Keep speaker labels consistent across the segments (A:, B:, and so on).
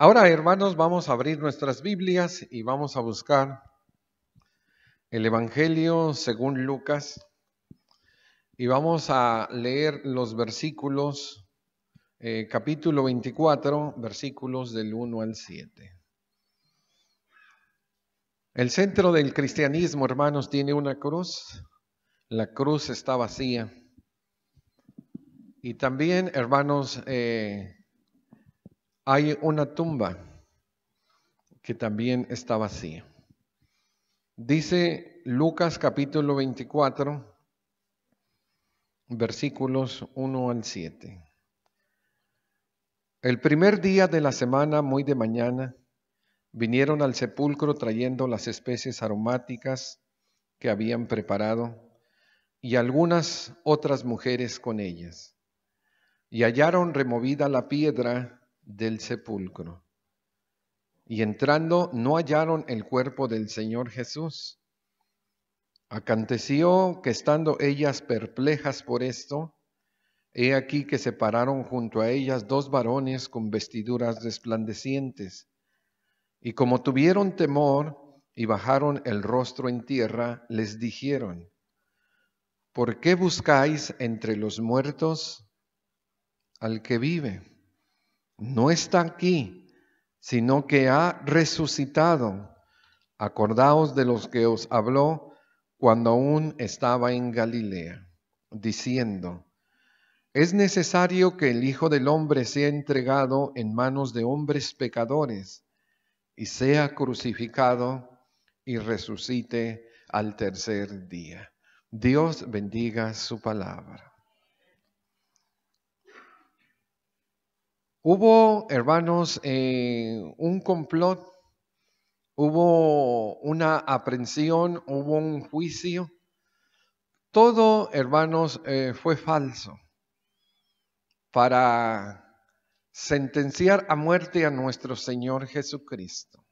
A: Ahora, hermanos, vamos a abrir nuestras Biblias y vamos a buscar el Evangelio según Lucas y vamos a leer los versículos, eh, capítulo 24, versículos del 1 al 7. El centro del cristianismo, hermanos, tiene una cruz. La cruz está vacía. Y también, hermanos, eh, hay una tumba que también está vacía. Dice Lucas capítulo 24, versículos 1 al 7. El primer día de la semana, muy de mañana, vinieron al sepulcro trayendo las especies aromáticas que habían preparado y algunas otras mujeres con ellas. Y hallaron removida la piedra del sepulcro. Y entrando no hallaron el cuerpo del Señor Jesús. Aconteció que estando ellas perplejas por esto, he aquí que se pararon junto a ellas dos varones con vestiduras resplandecientes. Y como tuvieron temor y bajaron el rostro en tierra, les dijeron, ¿por qué buscáis entre los muertos al que vive? no está aquí, sino que ha resucitado. Acordaos de los que os habló cuando aún estaba en Galilea, diciendo, es necesario que el Hijo del Hombre sea entregado en manos de hombres pecadores y sea crucificado y resucite al tercer día. Dios bendiga su palabra. Hubo, hermanos, eh, un complot, hubo una aprehensión, hubo un juicio. Todo, hermanos, eh, fue falso para sentenciar a muerte a nuestro Señor Jesucristo.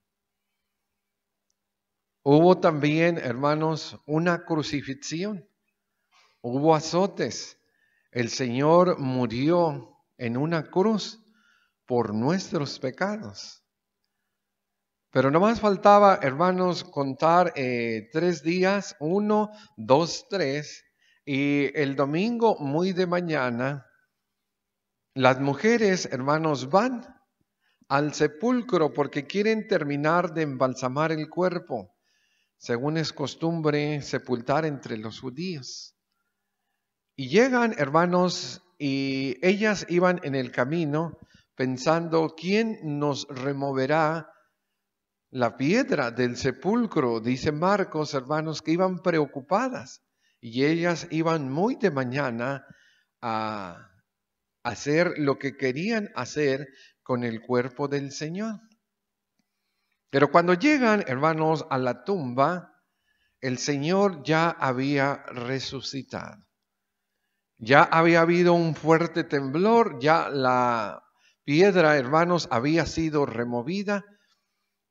A: Hubo también, hermanos, una crucifixión, hubo azotes. El Señor murió en una cruz por nuestros pecados. Pero nomás faltaba, hermanos, contar eh, tres días, uno, dos, tres, y el domingo muy de mañana, las mujeres, hermanos, van al sepulcro porque quieren terminar de embalsamar el cuerpo, según es costumbre sepultar entre los judíos. Y llegan, hermanos, y ellas iban en el camino pensando, ¿quién nos removerá la piedra del sepulcro? Dice Marcos, hermanos, que iban preocupadas y ellas iban muy de mañana a hacer lo que querían hacer con el cuerpo del Señor. Pero cuando llegan, hermanos, a la tumba, el Señor ya había resucitado. Ya había habido un fuerte temblor, ya la piedra, hermanos, había sido removida.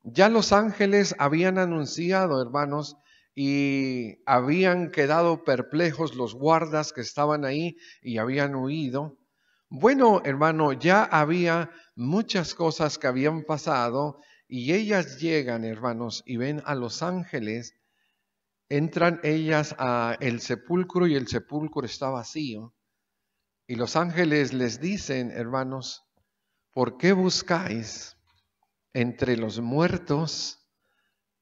A: Ya los ángeles habían anunciado, hermanos, y habían quedado perplejos los guardas que estaban ahí y habían huido. Bueno, hermano, ya había muchas cosas que habían pasado y ellas llegan, hermanos, y ven a los ángeles, entran ellas a el sepulcro y el sepulcro está vacío. Y los ángeles les dicen, hermanos, ¿por qué buscáis entre los muertos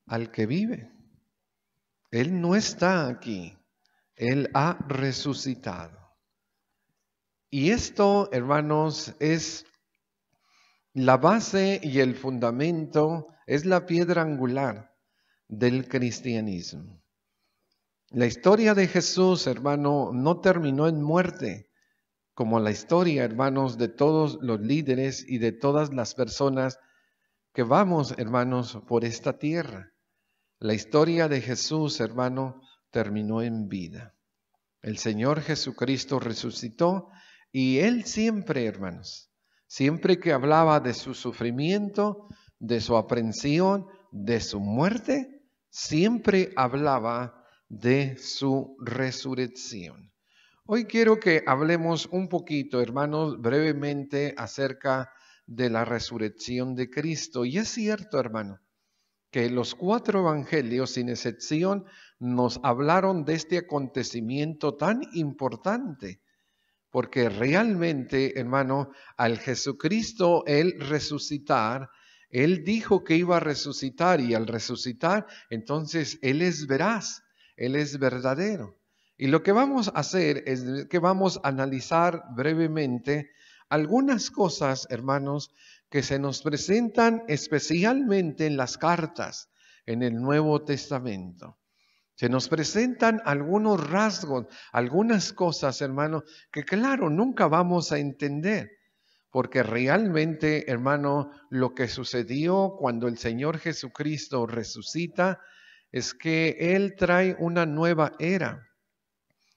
A: al que vive? Él no está aquí, Él ha resucitado. Y esto, hermanos, es la base y el fundamento, es la piedra angular del cristianismo. La historia de Jesús, hermano, no terminó en muerte como la historia, hermanos, de todos los líderes y de todas las personas que vamos, hermanos, por esta tierra. La historia de Jesús, hermano, terminó en vida. El Señor Jesucristo resucitó y Él siempre, hermanos, siempre que hablaba de su sufrimiento, de su aprensión, de su muerte, siempre hablaba de su resurrección. Hoy quiero que hablemos un poquito, hermanos, brevemente acerca de la resurrección de Cristo. Y es cierto, hermano, que los cuatro evangelios, sin excepción, nos hablaron de este acontecimiento tan importante, porque realmente, hermano, al Jesucristo, el resucitar, él dijo que iba a resucitar y al resucitar, entonces Él es veraz, Él es verdadero. Y lo que vamos a hacer es que vamos a analizar brevemente algunas cosas, hermanos, que se nos presentan especialmente en las cartas, en el Nuevo Testamento. Se nos presentan algunos rasgos, algunas cosas, hermano, que claro, nunca vamos a entender, porque realmente, hermano, lo que sucedió cuando el Señor Jesucristo resucita es que Él trae una nueva era.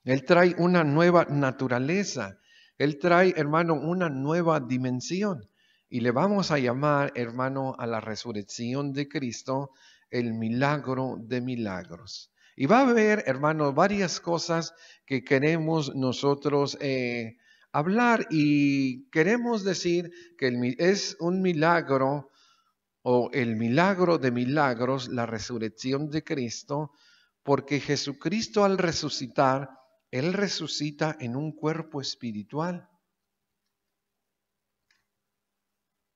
A: Él trae una nueva naturaleza. Él trae, hermano, una nueva dimensión. Y le vamos a llamar, hermano, a la resurrección de Cristo el milagro de milagros. Y va a haber, hermano, varias cosas que queremos nosotros eh, hablar y queremos decir que es un milagro o el milagro de milagros, la resurrección de Cristo, porque Jesucristo al resucitar, él resucita en un cuerpo espiritual.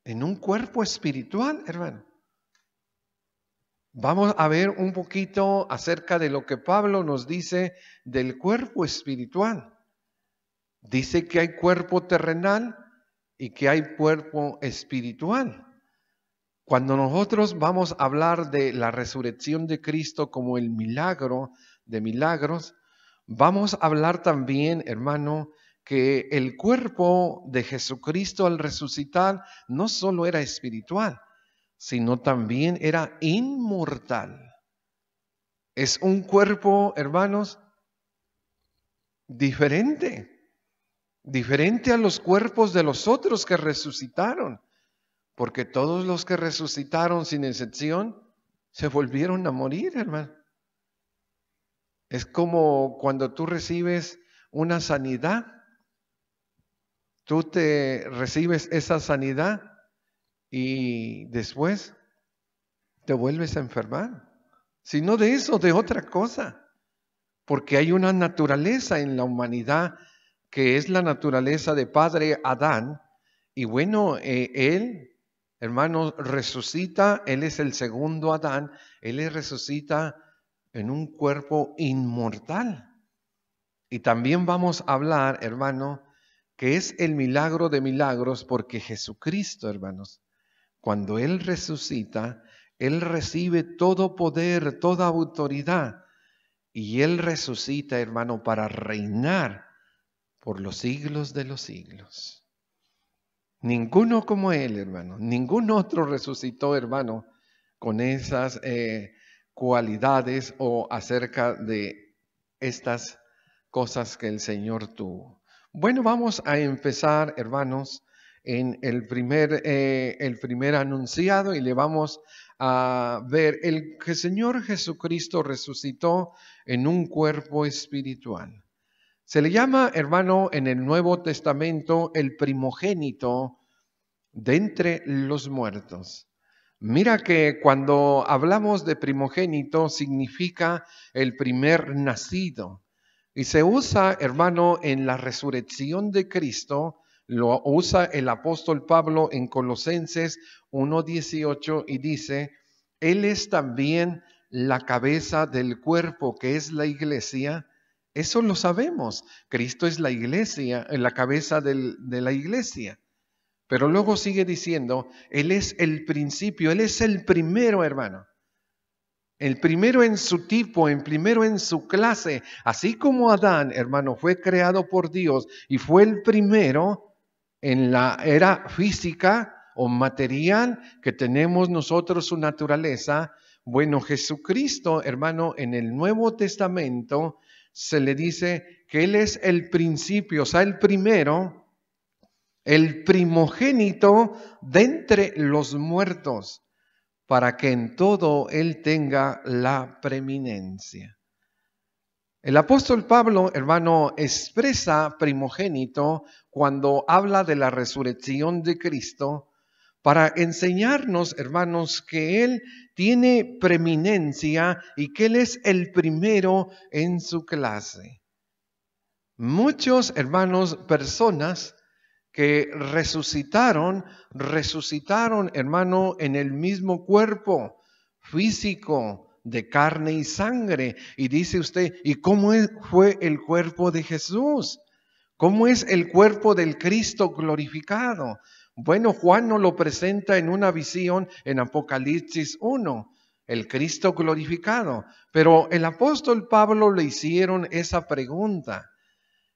A: En un cuerpo espiritual, hermano. Vamos a ver un poquito acerca de lo que Pablo nos dice del cuerpo espiritual. Dice que hay cuerpo terrenal y que hay cuerpo espiritual. Cuando nosotros vamos a hablar de la resurrección de Cristo como el milagro de milagros, Vamos a hablar también, hermano, que el cuerpo de Jesucristo al resucitar no solo era espiritual, sino también era inmortal. Es un cuerpo, hermanos, diferente, diferente a los cuerpos de los otros que resucitaron, porque todos los que resucitaron, sin excepción, se volvieron a morir, hermano. Es como cuando tú recibes una sanidad, tú te recibes esa sanidad y después te vuelves a enfermar, Si no de eso, de otra cosa, porque hay una naturaleza en la humanidad que es la naturaleza de Padre Adán, y bueno, eh, él, hermano, resucita, él es el segundo Adán, él resucita en un cuerpo inmortal. Y también vamos a hablar, hermano, que es el milagro de milagros porque Jesucristo, hermanos, cuando Él resucita, Él recibe todo poder, toda autoridad. Y Él resucita, hermano, para reinar por los siglos de los siglos. Ninguno como Él, hermano. Ningún otro resucitó, hermano, con esas eh, cualidades o acerca de estas cosas que el Señor tuvo. Bueno, vamos a empezar, hermanos, en el primer, eh, el primer anunciado y le vamos a ver el que el Señor Jesucristo resucitó en un cuerpo espiritual. Se le llama, hermano, en el Nuevo Testamento el primogénito de entre los muertos. Mira que cuando hablamos de primogénito significa el primer nacido. Y se usa, hermano, en la resurrección de Cristo, lo usa el apóstol Pablo en Colosenses 1.18 y dice, Él es también la cabeza del cuerpo que es la iglesia. Eso lo sabemos. Cristo es la iglesia, eh, la cabeza de la iglesia. Pero luego sigue diciendo, Él es el principio, Él es el primero, hermano. El primero en su tipo, el primero en su clase. Así como Adán, hermano, fue creado por Dios y fue el primero en la era física o material que tenemos nosotros su naturaleza. Bueno, Jesucristo, hermano, en el Nuevo Testamento se le dice que Él es el principio, o sea, el primero el primogénito de entre los muertos, para que en todo él tenga la preeminencia. El apóstol Pablo, hermano, expresa primogénito cuando habla de la resurrección de Cristo para enseñarnos, hermanos, que Él tiene preeminencia y que Él es el primero en su clase. Muchos, hermanos, personas que resucitaron, resucitaron, hermano, en el mismo cuerpo físico de carne y sangre. Y dice usted, ¿y cómo fue el cuerpo de Jesús? ¿Cómo es el cuerpo del Cristo glorificado? Bueno, Juan nos lo presenta en una visión en Apocalipsis 1, el Cristo glorificado. Pero el apóstol Pablo le hicieron esa pregunta.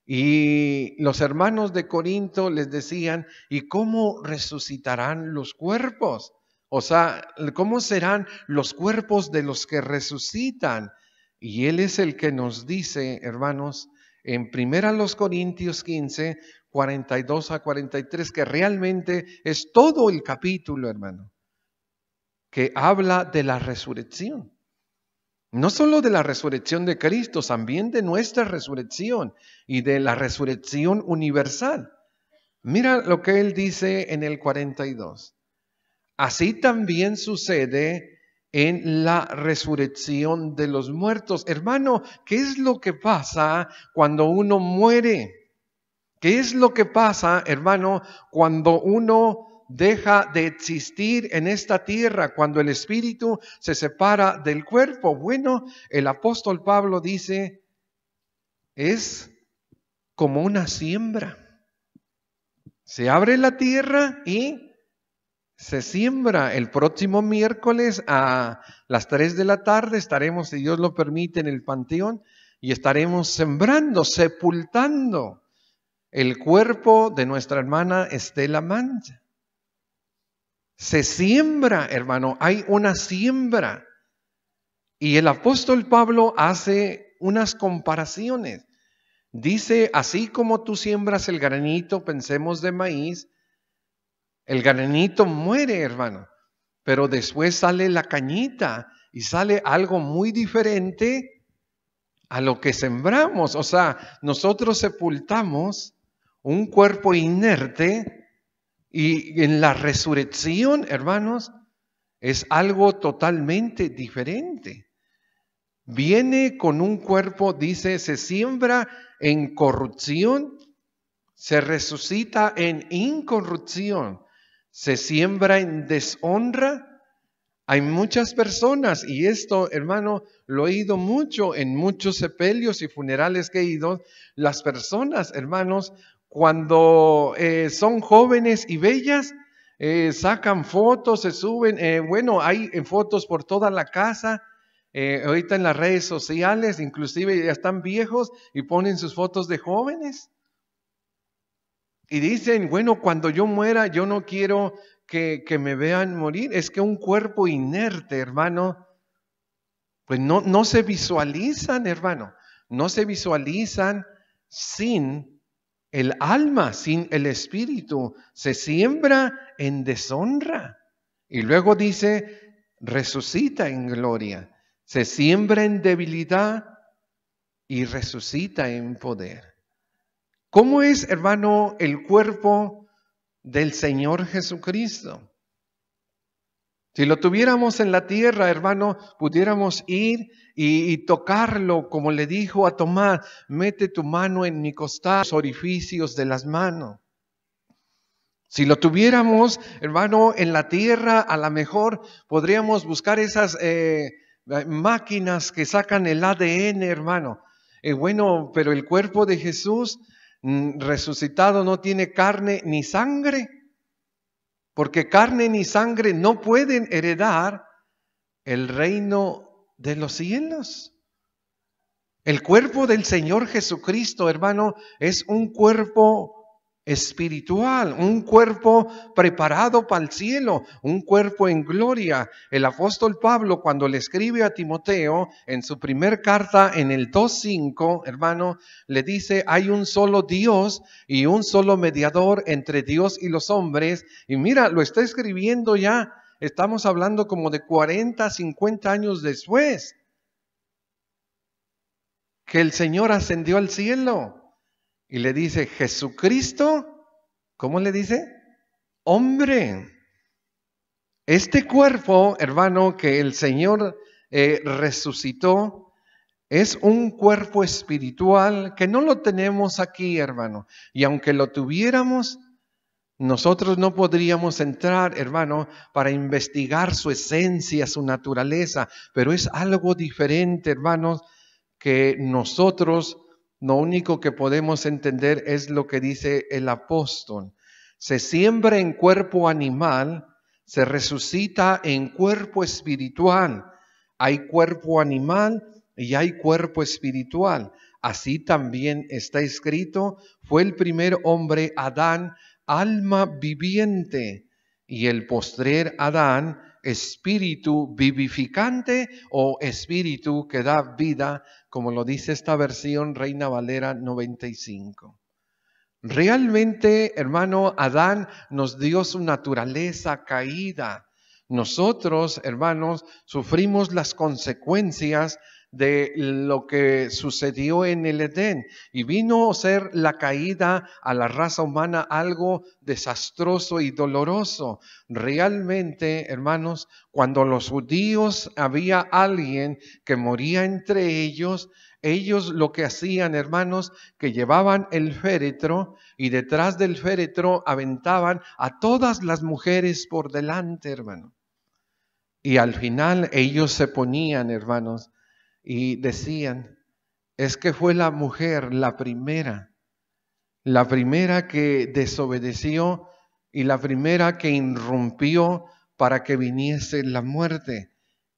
A: Y los hermanos de Corinto les decían, ¿y cómo resucitarán los cuerpos? O sea, ¿cómo serán los cuerpos de los que resucitan? Y Él es el que nos dice, hermanos, en primera los Corintios 15, 42 a 43, que realmente es todo el capítulo, hermano, que habla de la resurrección. No solo de la resurrección de Cristo, también de nuestra resurrección y de la resurrección universal. Mira lo que él dice en el 42. Así también sucede en la resurrección de los muertos. Hermano, ¿qué es lo que pasa cuando uno muere? ¿Qué es lo que pasa, hermano, cuando uno deja de existir en esta tierra cuando el espíritu se separa del cuerpo. Bueno, el apóstol Pablo dice, es como una siembra. Se abre la tierra y se siembra. El próximo miércoles a las 3 de la tarde estaremos, si Dios lo permite, en el panteón y estaremos sembrando, sepultando el cuerpo de nuestra hermana Estela Mancha. Se siembra, hermano, hay una siembra. Y el apóstol Pablo hace unas comparaciones. Dice, así como tú siembras el granito, pensemos de maíz, el granito muere, hermano, pero después sale la cañita y sale algo muy diferente a lo que sembramos. O sea, nosotros sepultamos un cuerpo inerte y en la resurrección, hermanos, es algo totalmente diferente. Viene con un cuerpo, dice, se siembra en corrupción, se resucita en incorrupción, se siembra en deshonra. Hay muchas personas, y esto, hermano, lo he ido mucho en muchos sepelios y funerales que he ido, las personas, hermanos, cuando eh, son jóvenes y bellas, eh, sacan fotos, se suben. Eh, bueno, hay fotos por toda la casa. ahorita en las redes sociales, inclusive ya están viejos y ponen sus fotos de jóvenes. Y dicen, bueno, cuando yo muera, yo no quiero que, me vean morir. Es que un cuerpo inerte, hermano, pues no, no se visualizan, hermano, no se visualizan sin el alma sin el espíritu se siembra en deshonra. Y luego dice, resucita en gloria. Se siembra en debilidad y resucita en poder. ¿Cómo es, hermano, el cuerpo del Señor Jesucristo? Si lo tuviéramos en la tierra, hermano, pudiéramos ir y, tocarlo, como le dijo a Tomás, mete tu mano en mi costado, los orificios de las manos. Si lo tuviéramos, hermano, en la tierra, a lo mejor podríamos buscar esas eh, máquinas que sacan el ADN, hermano. Eh, bueno, pero el cuerpo de Jesús mm, resucitado no tiene carne ni sangre porque carne ni sangre no pueden heredar el reino de los cielos. El cuerpo del Señor Jesucristo, hermano, es un cuerpo espiritual, un cuerpo preparado para el cielo, un cuerpo en gloria. El apóstol Pablo cuando le escribe a Timoteo en su primer carta en el 2.5, hermano, le dice, hay un solo Dios y un solo mediador entre Dios y los hombres. Y mira, lo está escribiendo ya, estamos hablando como de 40, 50 años después, que el Señor ascendió al cielo y le dice, Jesucristo, ¿cómo le dice? Hombre, este cuerpo, hermano, que el Señor eh, resucitó, es un cuerpo espiritual que no lo tenemos aquí, hermano. Y aunque lo tuviéramos, nosotros no podríamos entrar, hermano, para investigar su esencia, su naturaleza, pero es algo diferente, hermanos, que nosotros lo único que podemos entender es lo que dice el apóstol. Se siembra en cuerpo animal, se resucita en cuerpo espiritual. Hay cuerpo animal y hay cuerpo espiritual. Así también está escrito, fue el primer hombre Adán, alma viviente, y el postrer Adán, espíritu vivificante o espíritu que da vida como lo dice esta versión Reina Valera 95. Realmente, hermano, Adán nos dio su naturaleza caída. Nosotros, hermanos, sufrimos las consecuencias de lo que sucedió en el Edén y vino a ser la caída a la raza humana algo desastroso y doloroso. Realmente, hermanos, cuando los judíos había alguien que moría entre ellos, ellos lo que hacían, hermanos, que llevaban el féretro y detrás del féretro aventaban a todas las mujeres por delante, hermano. Y al final ellos se ponían, hermanos, y decían, es que fue la mujer la primera, la primera que desobedeció y la primera que irrumpió para que viniese la muerte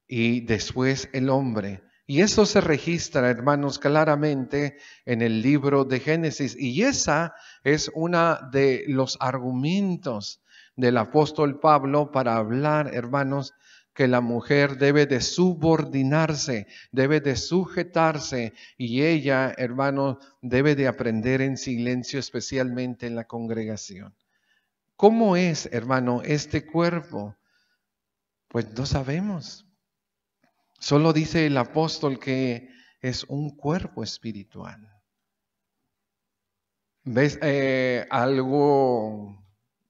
A: y después el hombre. Y eso se registra, hermanos, claramente en el libro de Génesis. Y esa es una de los argumentos del apóstol Pablo para hablar, hermanos, que la mujer debe de subordinarse, debe de sujetarse y ella, hermano, debe de aprender en silencio, especialmente en la congregación. ¿Cómo es, hermano, este cuerpo? Pues no sabemos. Solo dice el apóstol que es un cuerpo espiritual. ¿Ves eh, algo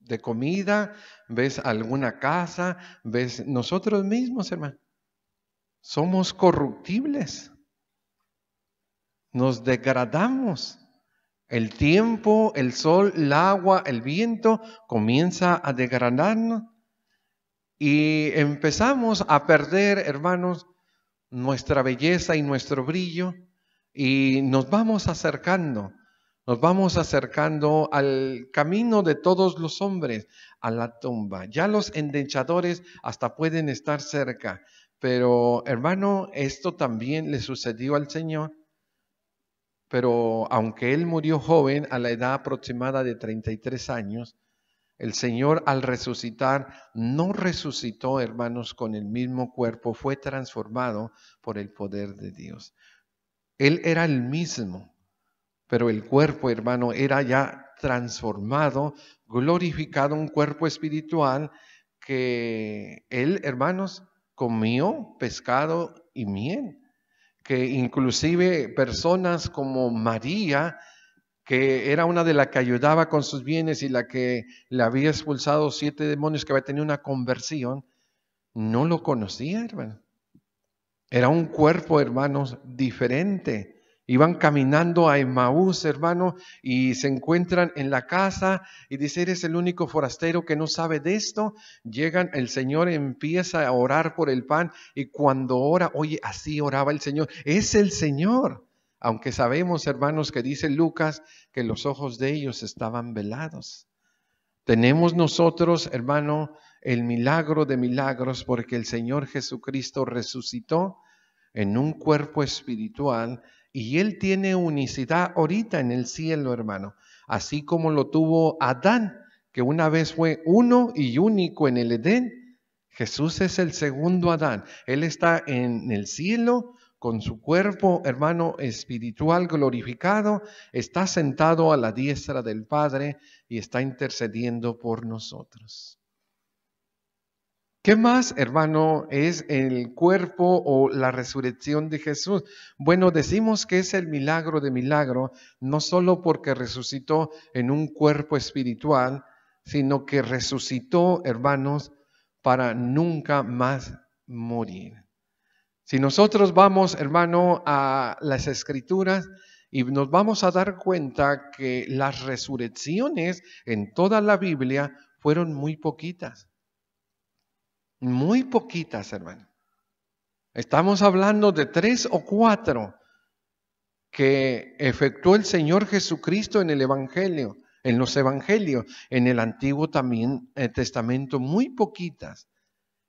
A: de comida, ves alguna casa, ves nosotros mismos, hermano. Somos corruptibles. Nos degradamos. El tiempo, el sol, el agua, el viento comienza a degradarnos y empezamos a perder, hermanos, nuestra belleza y nuestro brillo y nos vamos acercando nos vamos acercando al camino de todos los hombres, a la tumba. Ya los endechadores hasta pueden estar cerca. Pero hermano, esto también le sucedió al Señor. Pero aunque él murió joven, a la edad aproximada de 33 años, el Señor al resucitar no resucitó, hermanos, con el mismo cuerpo, fue transformado por el poder de Dios. Él era el mismo, pero el cuerpo, hermano, era ya transformado, glorificado, un cuerpo espiritual que él, hermanos, comió pescado y miel. Que inclusive personas como María, que era una de las que ayudaba con sus bienes y la que le había expulsado siete demonios, que había tenido una conversión, no lo conocía, hermano. Era un cuerpo, hermanos, diferente. Iban caminando a Emaús, hermano, y se encuentran en la casa y dice, eres el único forastero que no sabe de esto. Llegan, el Señor empieza a orar por el pan y cuando ora, oye, así oraba el Señor. Es el Señor. Aunque sabemos, hermanos, que dice Lucas que los ojos de ellos estaban velados. Tenemos nosotros, hermano, el milagro de milagros porque el Señor Jesucristo resucitó en un cuerpo espiritual y Él tiene unicidad ahorita en el cielo, hermano, así como lo tuvo Adán, que una vez fue uno y único en el Edén. Jesús es el segundo Adán. Él está en el cielo con su cuerpo, hermano, espiritual glorificado, está sentado a la diestra del Padre y está intercediendo por nosotros. ¿Qué más, hermano, es el cuerpo o la resurrección de Jesús? Bueno, decimos que es el milagro de milagro, no solo porque resucitó en un cuerpo espiritual, sino que resucitó, hermanos, para nunca más morir. Si nosotros vamos, hermano, a las escrituras y nos vamos a dar cuenta que las resurrecciones en toda la Biblia fueron muy poquitas. Muy poquitas, hermano. Estamos hablando de tres o cuatro que efectuó el Señor Jesucristo en el Evangelio, en los Evangelios, en el Antiguo también, eh, Testamento, muy poquitas.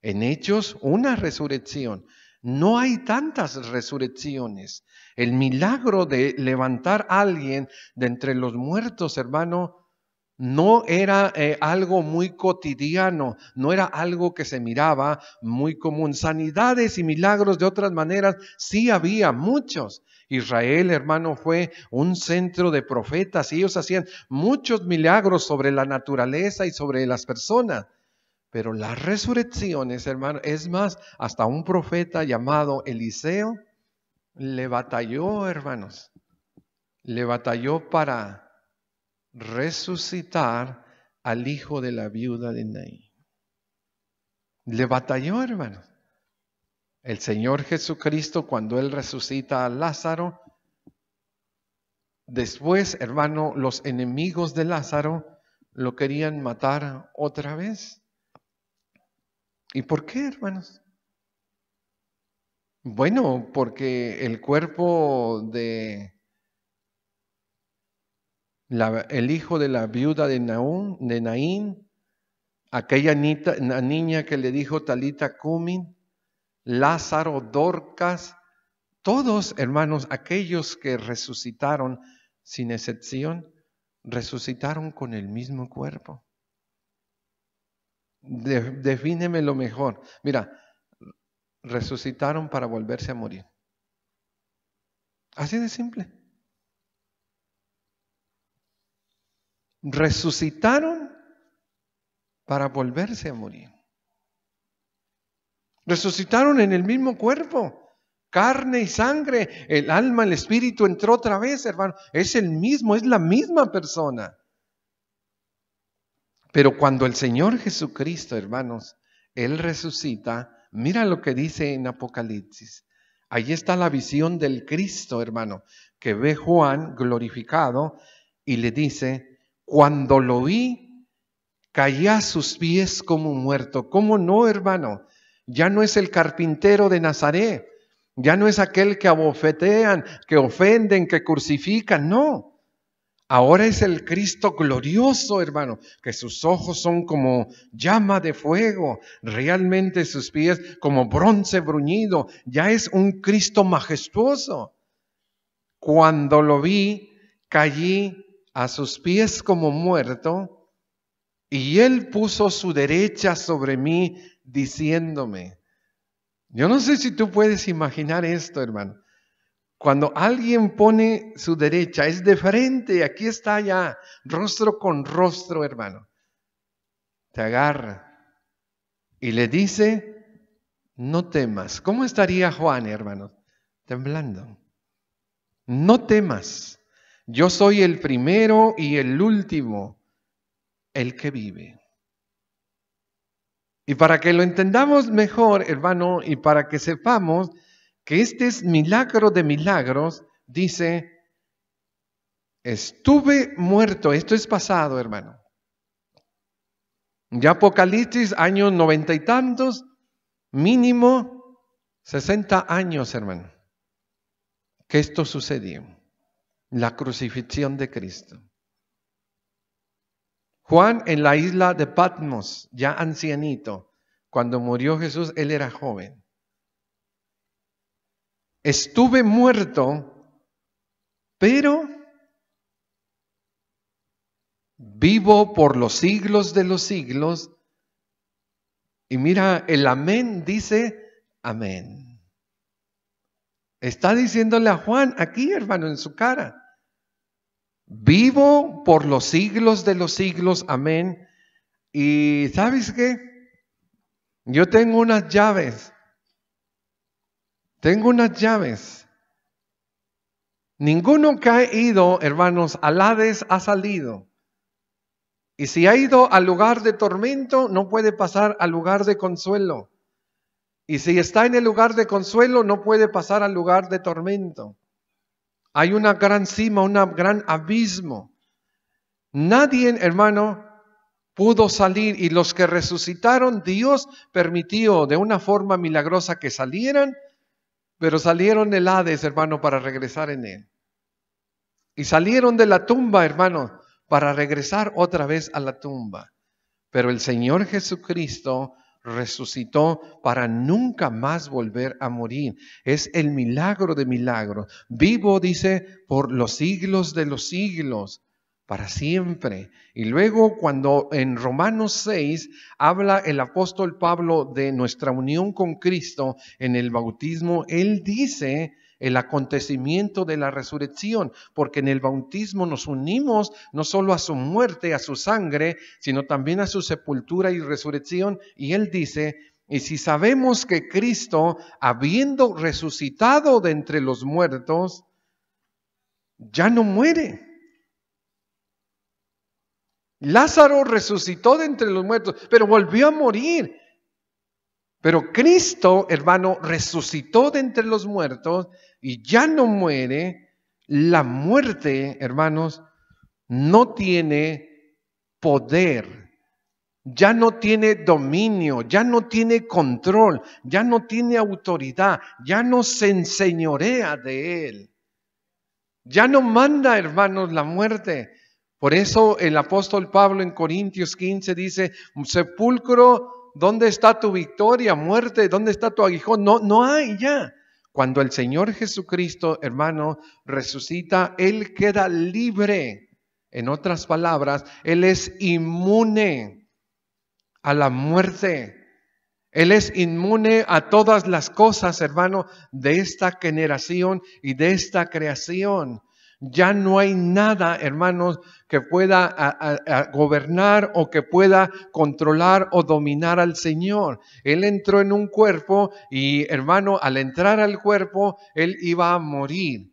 A: En Hechos, una resurrección. No hay tantas resurrecciones. El milagro de levantar a alguien de entre los muertos, hermano, no era eh, algo muy cotidiano, no era algo que se miraba muy común. Sanidades y milagros de otras maneras sí había muchos. Israel, hermano, fue un centro de profetas y ellos hacían muchos milagros sobre la naturaleza y sobre las personas. Pero las resurrecciones, hermano, es más, hasta un profeta llamado Eliseo le batalló, hermanos, le batalló para resucitar al hijo de la viuda de Naí. Le batalló, hermano. El Señor Jesucristo, cuando Él resucita a Lázaro, después, hermano, los enemigos de Lázaro lo querían matar otra vez. ¿Y por qué, hermanos? Bueno, porque el cuerpo de el hijo de la viuda de, de Naín, aquella niña que le dijo Talita Cumin, Lázaro Dorcas, todos hermanos, aquellos que resucitaron, sin excepción, resucitaron con el mismo cuerpo. defíneme lo mejor. Mira, resucitaron para volverse a morir. Así de simple. resucitaron para volverse a morir. Resucitaron en el mismo cuerpo, carne y sangre, el alma, el espíritu entró otra vez, hermano. Es el mismo, es la misma persona. Pero cuando el Señor Jesucristo, hermanos, Él resucita, mira lo que dice en Apocalipsis. Ahí está la visión del Cristo, hermano, que ve Juan glorificado y le dice, cuando lo vi, caía a sus pies como muerto. ¿Cómo no, hermano? Ya no es el carpintero de Nazaret. Ya no es aquel que abofetean, que ofenden, que crucifican. No. Ahora es el Cristo glorioso, hermano, que sus ojos son como llama de fuego, realmente sus pies como bronce bruñido. Ya es un Cristo majestuoso. Cuando lo vi, caí a sus pies como muerto, y él puso su derecha sobre mí diciéndome, yo no sé si tú puedes imaginar esto, hermano. Cuando alguien pone su derecha, es de frente, aquí está ya, rostro con rostro, hermano. Te agarra y le dice, no temas. ¿Cómo estaría Juan, hermano? Temblando. No temas. Yo soy el primero y el último, el que vive. Y para que lo entendamos mejor, hermano, y para que sepamos que este es milagro de milagros, dice, estuve muerto, esto es pasado, hermano. Ya Apocalipsis, años noventa y tantos, mínimo sesenta años, hermano, que esto sucedió la crucifixión de Cristo. Juan en la isla de Patmos, ya ancianito, cuando murió Jesús, él era joven. Estuve muerto, pero vivo por los siglos de los siglos. Y mira, el amén dice amén. Está diciéndole a Juan aquí, hermano, en su cara. Vivo por los siglos de los siglos, amén. Y sabes qué? Yo tengo unas llaves. Tengo unas llaves. Ninguno que ha ido, hermanos, al Hades ha salido. Y si ha ido al lugar de tormento, no puede pasar al lugar de consuelo. Y si está en el lugar de consuelo, no puede pasar al lugar de tormento. Hay una gran cima, un gran abismo. Nadie, hermano, pudo salir y los que resucitaron, Dios permitió de una forma milagrosa que salieran, pero salieron del Hades, hermano, para regresar en él. Y salieron de la tumba, hermano, para regresar otra vez a la tumba. Pero el Señor Jesucristo resucitó para nunca más volver a morir. Es el milagro de milagros. Vivo, dice, por los siglos de los siglos, para siempre. Y luego cuando en Romanos 6 habla el apóstol Pablo de nuestra unión con Cristo en el bautismo, él dice el acontecimiento de la resurrección, porque en el bautismo nos unimos no solo a su muerte, a su sangre, sino también a su sepultura y resurrección. Y él dice, y si sabemos que Cristo, habiendo resucitado de entre los muertos, ya no muere. Lázaro resucitó de entre los muertos, pero volvió a morir. Pero Cristo, hermano, resucitó de entre los muertos y ya no muere, la muerte, hermanos, no tiene poder, ya no tiene dominio, ya no tiene control, ya no tiene autoridad, ya no se enseñorea de él. Ya no manda, hermanos, la muerte. Por eso el apóstol Pablo en Corintios 15 dice, sepulcro, ¿dónde está tu victoria? Muerte, ¿dónde está tu aguijón? No, no hay ya. Cuando el Señor Jesucristo, hermano, resucita, Él queda libre. En otras palabras, Él es inmune a la muerte. Él es inmune a todas las cosas, hermano, de esta generación y de esta creación. Ya no hay nada, hermanos, que pueda gobernar o que pueda controlar o dominar al Señor. Él entró en un cuerpo y, hermano, al entrar al cuerpo, Él iba a morir.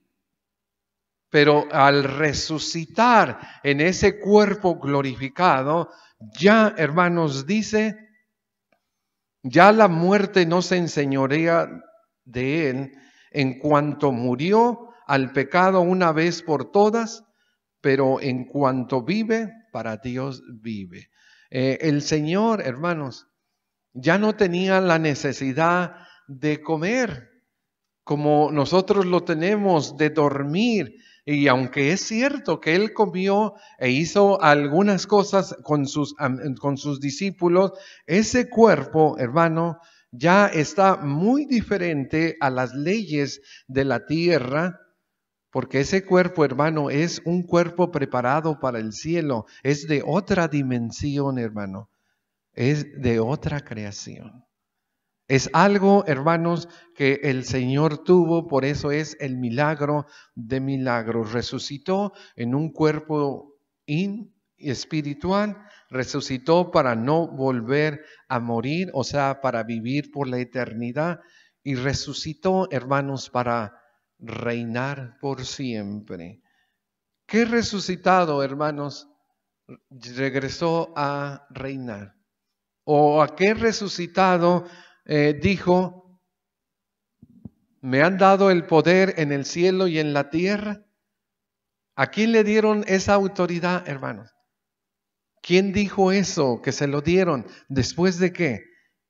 A: Pero al resucitar en ese cuerpo glorificado, ya, hermanos, dice, ya la muerte no se enseñorea de Él en cuanto murió al pecado una vez por todas, pero en cuanto vive, para Dios vive. Eh, el Señor, hermanos, ya no tenía la necesidad de comer como nosotros lo tenemos, de dormir. Y aunque es cierto que él comió e hizo algunas cosas con sus, con sus discípulos, ese cuerpo, hermano, ya está muy diferente a las leyes de la tierra porque ese cuerpo, hermano, es un cuerpo preparado para el cielo. Es de otra dimensión, hermano. Es de otra creación. Es algo, hermanos, que el Señor tuvo, por eso es el milagro de milagros. Resucitó en un cuerpo espiritual, resucitó para no volver a morir, o sea, para vivir por la eternidad, y resucitó, hermanos, para reinar por siempre. ¿Qué resucitado, hermanos, regresó a reinar? ¿O a qué resucitado eh, dijo, me han dado el poder en el cielo y en la tierra? ¿A quién le dieron esa autoridad, hermanos? ¿Quién dijo eso? Que se lo dieron. ¿Después de qué?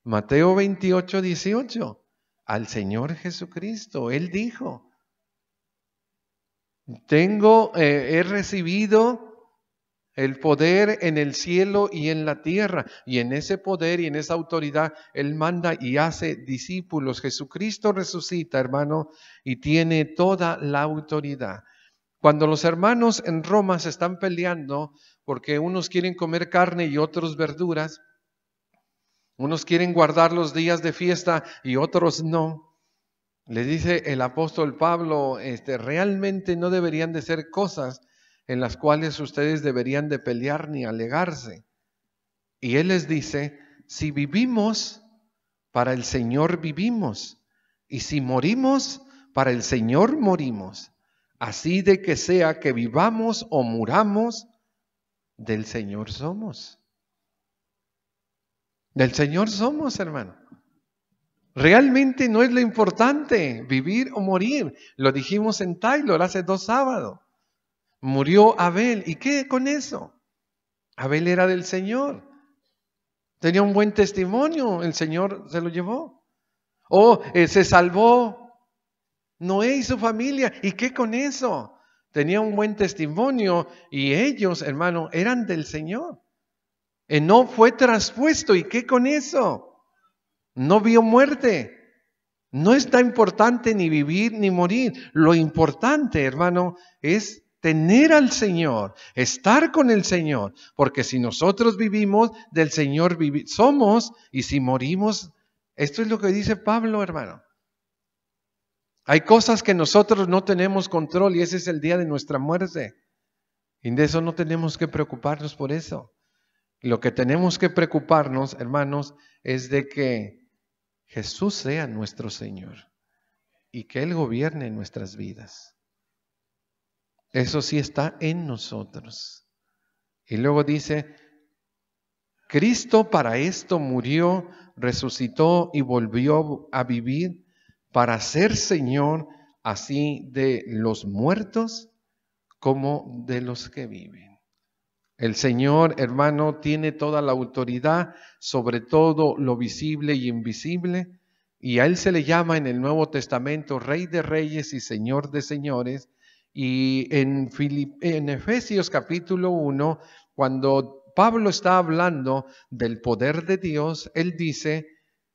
A: Mateo 28, 18. Al Señor Jesucristo. Él dijo. Tengo, eh, he recibido el poder en el cielo y en la tierra. Y en ese poder y en esa autoridad, Él manda y hace discípulos. Jesucristo resucita, hermano, y tiene toda la autoridad. Cuando los hermanos en Roma se están peleando porque unos quieren comer carne y otros verduras, unos quieren guardar los días de fiesta y otros no, le dice el apóstol Pablo, este, realmente no deberían de ser cosas en las cuales ustedes deberían de pelear ni alegarse. Y él les dice, si vivimos, para el Señor vivimos, y si morimos, para el Señor morimos. Así de que sea que vivamos o muramos, del Señor somos. Del Señor somos, hermano. Realmente no es lo importante, vivir o morir. Lo dijimos en Taylor hace dos sábados. Murió Abel. ¿Y qué con eso? Abel era del Señor. Tenía un buen testimonio. El Señor se lo llevó. O eh, se salvó Noé y su familia. ¿Y qué con eso? Tenía un buen testimonio y ellos, hermano, eran del Señor. no fue traspuesto. ¿Y qué con eso? no vio muerte. No está importante ni vivir ni morir. Lo importante, hermano, es tener al Señor, estar con el Señor, porque si nosotros vivimos, del Señor somos, y si morimos, esto es lo que dice Pablo, hermano. Hay cosas que nosotros no tenemos control y ese es el día de nuestra muerte. Y de eso no tenemos que preocuparnos por eso. Lo que tenemos que preocuparnos, hermanos, es de que Jesús sea nuestro Señor y que Él gobierne nuestras vidas. Eso sí está en nosotros. Y luego dice, Cristo para esto murió, resucitó y volvió a vivir para ser Señor así de los muertos como de los que viven. El Señor, hermano, tiene toda la autoridad sobre todo lo visible y invisible, y a Él se le llama en el Nuevo Testamento Rey de Reyes y Señor de Señores. Y en, en Efesios capítulo 1, cuando Pablo está hablando del poder de Dios, Él dice,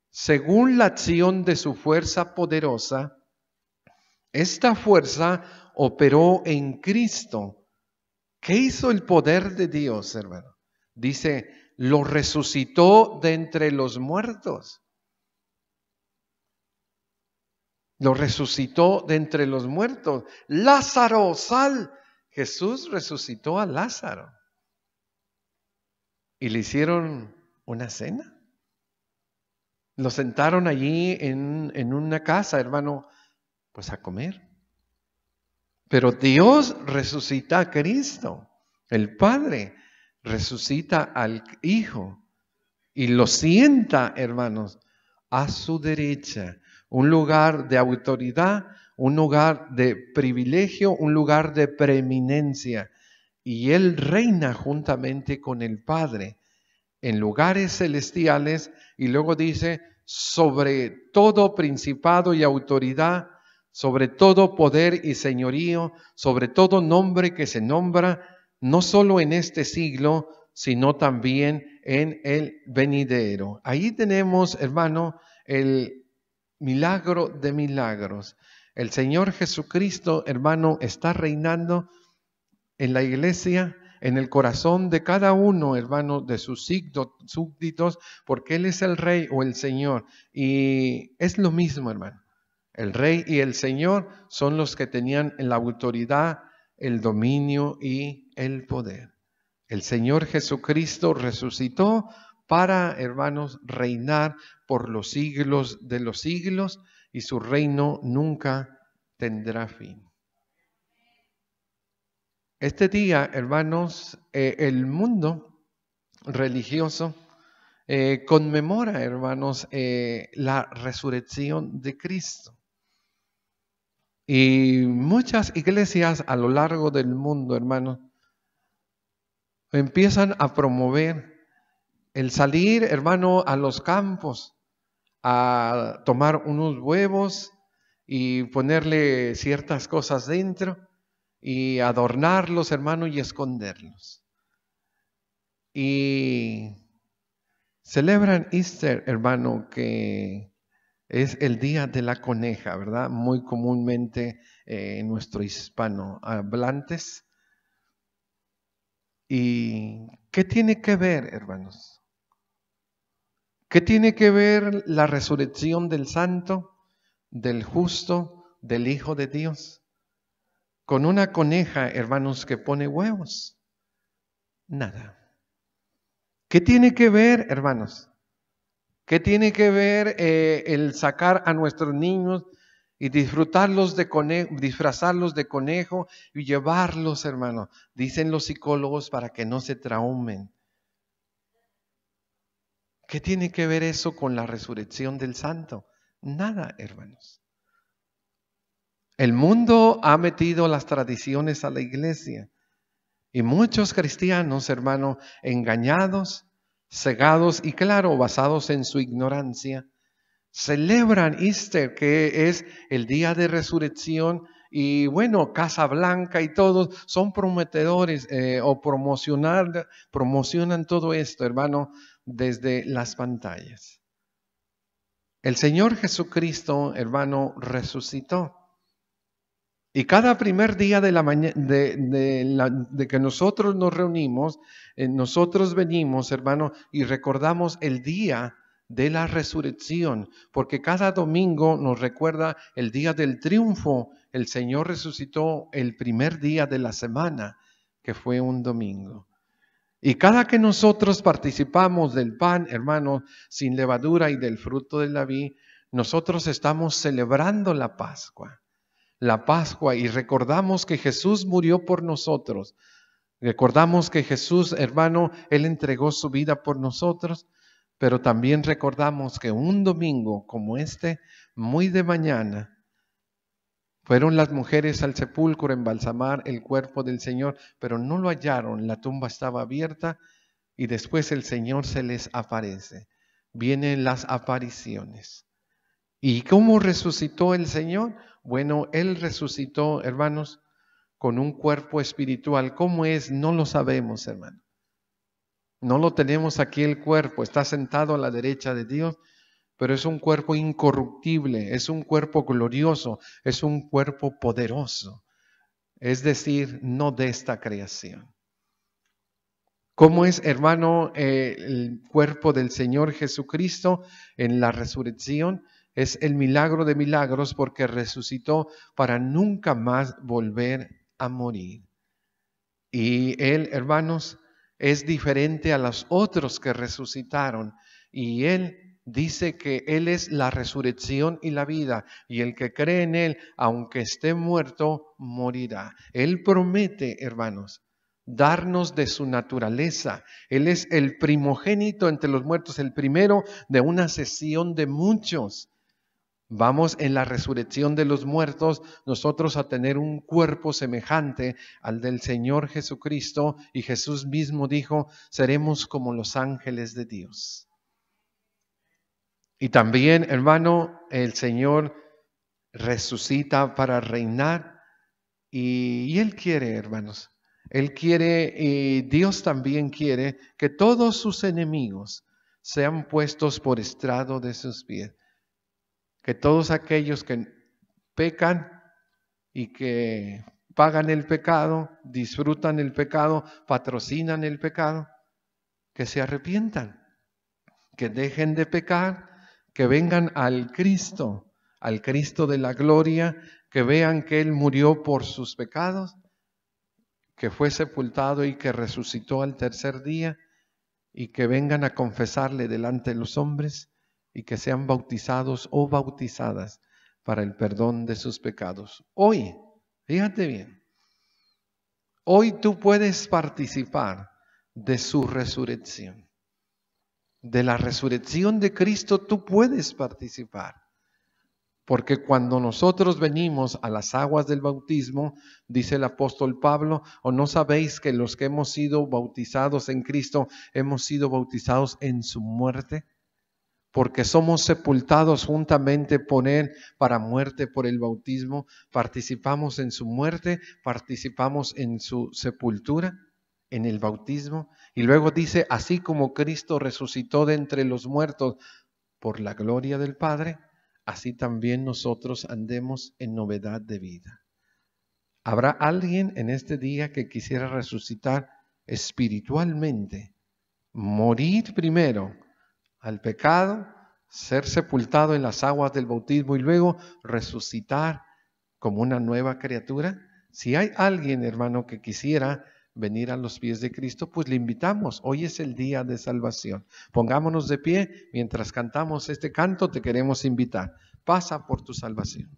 A: según la acción de su fuerza poderosa, esta fuerza operó en Cristo ¿Qué hizo el poder de Dios, hermano? Dice, lo resucitó de entre los muertos. Lo resucitó de entre los muertos. Lázaro, sal. Jesús resucitó a Lázaro. Y le hicieron una cena. Lo sentaron allí en, en una casa, hermano, pues a comer. Pero Dios resucita a Cristo, el Padre resucita al Hijo y lo sienta, hermanos, a su derecha, un lugar de autoridad, un lugar de privilegio, un lugar de preeminencia. Y Él reina juntamente con el Padre en lugares celestiales y luego dice, sobre todo principado y autoridad sobre todo poder y señorío, sobre todo nombre que se nombra, no solo en este siglo, sino también en el venidero. Ahí tenemos, hermano, el milagro de milagros. El Señor Jesucristo, hermano, está reinando en la iglesia, en el corazón de cada uno, hermano, de sus súbditos, porque Él es el Rey o el Señor. Y es lo mismo, hermano. El rey y el señor son los que tenían la autoridad, el dominio y el poder. El Señor Jesucristo resucitó para, hermanos, reinar por los siglos de los siglos y su reino nunca tendrá fin. Este día, hermanos, eh, el mundo religioso eh, conmemora, hermanos, eh, la resurrección de Cristo. Y muchas iglesias a lo largo del mundo, hermano, empiezan a promover el salir, hermano, a los campos, a tomar unos huevos y ponerle ciertas cosas dentro y adornarlos, hermano, y esconderlos. Y celebran Easter, hermano, que es el Día de la Coneja, ¿verdad? Muy comúnmente eh, en nuestro hispano hablantes. ¿Y qué tiene que ver, hermanos? ¿Qué tiene que ver la resurrección del santo, del justo, del Hijo de Dios? Con una coneja, hermanos, que pone huevos. Nada. ¿Qué tiene que ver, hermanos? ¿Qué tiene que ver eh, el sacar a nuestros niños y disfrutarlos de conejo, disfrazarlos de conejo y llevarlos, hermano? Dicen los psicólogos para que no se traumen. ¿Qué tiene que ver eso con la resurrección del santo? Nada, hermanos. El mundo ha metido las tradiciones a la iglesia y muchos cristianos, hermano, engañados, cegados y claro, basados en su ignorancia, celebran Easter, que es el día de resurrección, y bueno, Casa Blanca y todos son prometedores eh, o promocionar, promocionan todo esto, hermano, desde las pantallas. El Señor Jesucristo, hermano, resucitó. Y cada primer día de, la de, que nosotros nos reunimos, eh, nosotros venimos, hermano, y recordamos el día de la resurrección, porque cada domingo nos recuerda el día del triunfo. El Señor resucitó el primer día de la semana, que fue un domingo. Y cada que nosotros participamos del pan, hermano, sin levadura y del fruto de la vi, nosotros estamos celebrando la Pascua la Pascua y recordamos que Jesús murió por nosotros. Recordamos que Jesús, hermano, Él entregó su vida por nosotros, pero también recordamos que un domingo como este, muy de mañana, fueron las mujeres al sepulcro a embalsamar el cuerpo del Señor, pero no lo hallaron, la tumba estaba abierta y después el Señor se les aparece. Vienen las apariciones. ¿Y cómo resucitó el Señor? Bueno, Él resucitó, hermanos, con un cuerpo espiritual. ¿Cómo es? No lo sabemos, hermano. No lo tenemos aquí el cuerpo, está sentado a la derecha de Dios, pero es un cuerpo incorruptible, es un cuerpo glorioso, es un cuerpo poderoso, es decir, no de esta creación. ¿Cómo es, hermano, eh, el cuerpo del Señor Jesucristo en la resurrección? Es el milagro de milagros porque resucitó para nunca más volver a morir. Y él, hermanos, es diferente a los otros que resucitaron. Y él dice que él es la resurrección y la vida. Y el que cree en él, aunque esté muerto, morirá. Él promete, hermanos, darnos de su naturaleza. Él es el primogénito entre los muertos, el primero de una sesión de muchos. Vamos en la resurrección de los muertos nosotros a tener un cuerpo semejante al del Señor Jesucristo y Jesús mismo dijo, seremos como los ángeles de Dios. Y también, hermano, el Señor resucita para reinar y, Él quiere, hermanos, Él quiere y Dios también quiere que todos sus enemigos sean puestos por estrado de sus pies que todos aquellos que pecan y que pagan el pecado, disfrutan el pecado, patrocinan el pecado, que se arrepientan, que dejen de pecar, que vengan al Cristo, al Cristo de la gloria, que vean que Él murió por sus pecados, que fue sepultado y que resucitó al tercer día, y que vengan a confesarle delante de los hombres y que sean bautizados o bautizadas para el perdón de sus pecados. Hoy, fíjate bien, hoy tú puedes participar de su resurrección. De la resurrección de Cristo tú puedes participar. Porque cuando nosotros venimos a las aguas del bautismo, dice el apóstol Pablo, o no sabéis que los que hemos sido bautizados en Cristo, hemos sido bautizados en su muerte porque somos sepultados juntamente por Él para muerte por el bautismo, participamos en su muerte, participamos en su sepultura, en el bautismo. Y luego dice, así como Cristo resucitó de entre los muertos por la gloria del Padre, así también nosotros andemos en novedad de vida. ¿Habrá alguien en este día que quisiera resucitar espiritualmente? Morir primero al pecado, ser sepultado en las aguas del bautismo y luego resucitar como una nueva criatura? Si hay alguien, hermano, que quisiera venir a los pies de Cristo, pues le invitamos. Hoy es el día de salvación. Pongámonos de pie mientras cantamos este canto, te queremos invitar. Pasa por tu salvación.